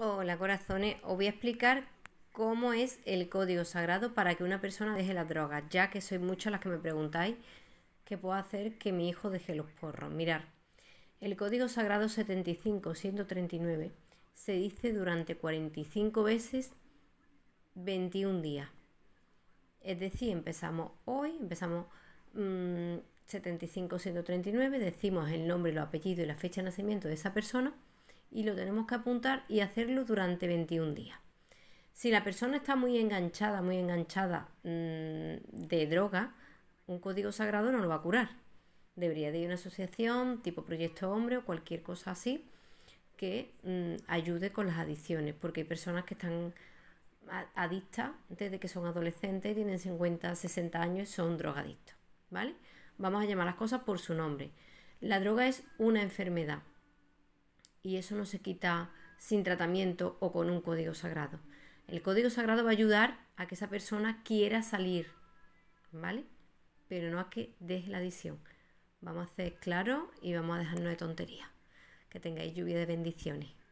Hola corazones, os voy a explicar cómo es el código sagrado para que una persona deje la droga, ya que soy muchas las que me preguntáis qué puedo hacer que mi hijo deje los porros. Mirar, el código sagrado 75139 se dice durante 45 veces 21 días. Es decir, empezamos hoy, empezamos 75139, mm, decimos el nombre, el apellido y la fecha de nacimiento de esa persona y lo tenemos que apuntar y hacerlo durante 21 días. Si la persona está muy enganchada, muy enganchada mm, de droga, un código sagrado no lo va a curar. Debería de ir a una asociación tipo Proyecto Hombre o cualquier cosa así que mm, ayude con las adicciones, porque hay personas que están adictas desde que son adolescentes, tienen 50, 60 años y son drogadictos, ¿vale? Vamos a llamar las cosas por su nombre. La droga es una enfermedad, y eso no se quita sin tratamiento o con un código sagrado. El código sagrado va a ayudar a que esa persona quiera salir, ¿vale? Pero no a que deje la adicción. Vamos a hacer claro y vamos a dejarnos de tonterías. Que tengáis lluvia de bendiciones.